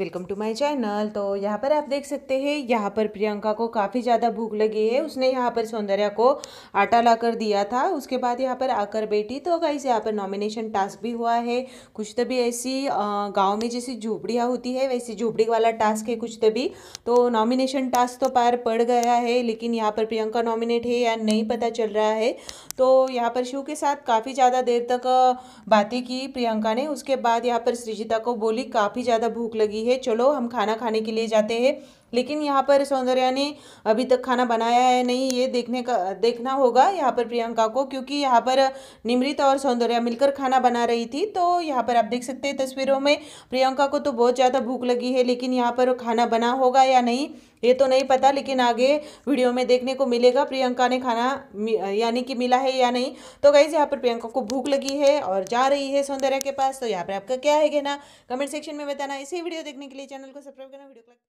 welcome to my channel तो यहाँ पर आप देख सकते हैं यहाँ पर प्रियंका को काफ़ी ज़्यादा भूख लगी है उसने यहाँ पर सौंदर्या को आटा ला कर दिया था उसके बाद यहाँ पर आकर बैठी तो गाइस यहाँ पर नॉमिनेशन टास्क भी हुआ है कुछ तभी तो ऐसी गांव में जैसी झोपड़ियाँ होती है वैसी झोपड़ी वाला टास्क है कुछ तभी तो नॉमिनेशन टास्क तो, तो पार पड़ गया है लेकिन यहाँ पर प्रियंका नॉमिनेट है या नहीं पता चल रहा है तो यहाँ पर शिव के साथ काफ़ी ज़्यादा देर तक बातें की प्रियंका ने उसके बाद यहाँ पर सृजिता को बोली काफ़ी ज़्यादा भूख लगी है चलो हम खाना खाने के लिए जाते हैं लेकिन यहाँ पर सौंदर्या ने अभी तक खाना बनाया है नहीं ये देखने का देखना होगा यहाँ पर प्रियंका को क्योंकि यहाँ पर निमृत और सौंदर्या मिलकर खाना बना रही थी तो यहाँ पर आप देख सकते हैं तस्वीरों में प्रियंका को तो बहुत ज़्यादा भूख लगी है लेकिन यहाँ पर खाना बना होगा या नहीं ये तो नहीं पता लेकिन आगे वीडियो में देखने को मिलेगा प्रियंका ने खाना यानी कि मिला है या नहीं तो गाइज यहाँ पर प्रियंका को भूख लगी है और जा रही है सौंदर्य के पास तो यहाँ पर आपका क्या है कहना कमेंट सेक्शन में बताना इसी वीडियो देखने के लिए चैनल को सब्सक्राइब करना वीडियो को